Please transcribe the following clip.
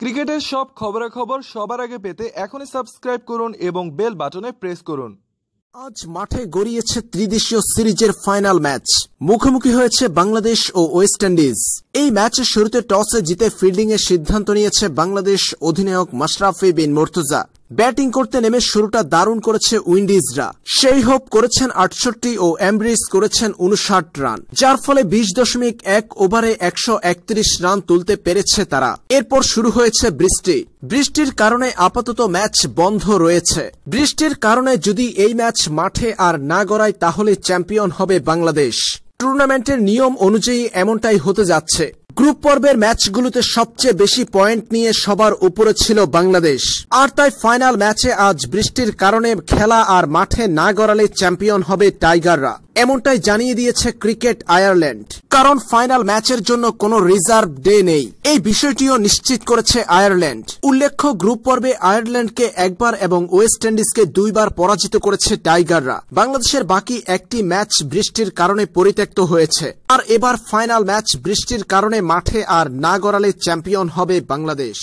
ক্রিকেটের সব খবরাখবর সবার আগে পেতে এখনই সাবস্ক্রাইব করুন এবং বেল বাটনে প্রেস করুন আজ মাঠে গড়িয়েছে ত্রিদেশীয় সিরিজের ফাইনাল ম্যাচ মুখোমুখি হয়েছে বাংলাদেশ ও ওয়েস্ট ইন্ডিজ এই ম্যাচের শুরুতে টসে জিতে ফিল্ডিং এর সিদ্ধান্ত নিয়েছে বাংলাদেশ অধিনায়ক মাশরাফি বিন মোর্তুজা ব্যাটিং করতে নেমে শুরুটা দারুণ করেছে উইন্ডিজরা সেই হোপ করেছেন আটষট্টি ও অ্যাম্ব্রিজ করেছেন উনষাট রান যার ফলে বিশ দশমিক এক ওভারে একশো রান তুলতে পেরেছে তারা এরপর শুরু হয়েছে বৃষ্টি বৃষ্টির কারণে আপাতত ম্যাচ বন্ধ রয়েছে বৃষ্টির কারণে যদি এই ম্যাচ মাঠে আর না গড়ায় তাহলে চ্যাম্পিয়ন হবে বাংলাদেশ টুর্নামেন্টের নিয়ম অনুযায়ী এমনটাই হতে যাচ্ছে গ্রুপ পর্বের ম্যাচগুলোতে সবচেয়ে বেশি পয়েন্ট নিয়ে সবার উপরে ছিল বাংলাদেশ আর তাই ফাইনাল ম্যাচে আজ বৃষ্টির কারণে খেলা আর মাঠে না গড়ালে চ্যাম্পিয়ন হবে টাইগাররা এমনটাই জানিয়ে দিয়েছে ক্রিকেট আয়ারল্যান্ড কারণ ফাইনাল ম্যাচের জন্য কোনো রিজার্ভ ডে নেই এই বিষয়টিও নিশ্চিত করেছে আয়ারল্যান্ড উল্লেখ্য গ্রুপ পর্বে আয়ারল্যান্ডকে একবার এবং ওয়েস্ট ইন্ডিজকে দুইবার পরাজিত করেছে টাইগাররা বাংলাদেশের বাকি একটি ম্যাচ বৃষ্টির কারণে পরিত্যক্ত হয়েছে আর এবার ফাইনাল ম্যাচ বৃষ্টির কারণে মাঠে আর না গড়ালে চ্যাম্পিয়ন হবে বাংলাদেশ